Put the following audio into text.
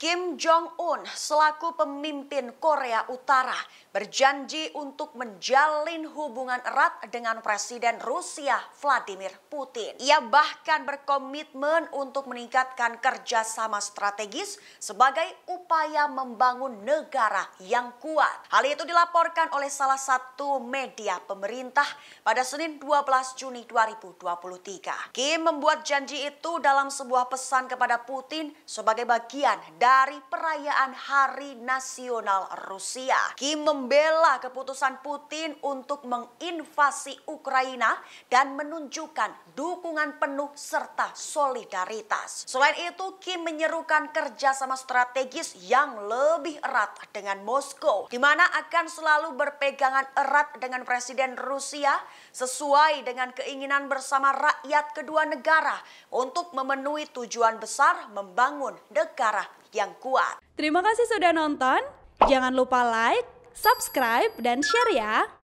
Kim Jong-un selaku pemimpin Korea Utara berjanji untuk menjalin hubungan erat dengan Presiden Rusia Vladimir Putin. Ia bahkan berkomitmen untuk meningkatkan kerjasama strategis sebagai upaya membangun negara yang kuat. Hal itu dilaporkan oleh salah satu media pemerintah pada Senin 12 Juni 2023. Kim membuat janji itu dalam sebuah pesan kepada Putin sebagai bagian dari dari perayaan Hari Nasional Rusia. Kim membela keputusan Putin untuk menginvasi Ukraina dan menunjukkan dukungan penuh serta solidaritas. Selain itu, Kim menyerukan kerjasama strategis yang lebih erat dengan Moskow, di mana akan selalu berpegangan erat dengan Presiden Rusia sesuai dengan keinginan bersama rakyat kedua negara untuk memenuhi tujuan besar membangun negara yang kuat. Terima kasih sudah nonton. Jangan lupa like, subscribe, dan share ya.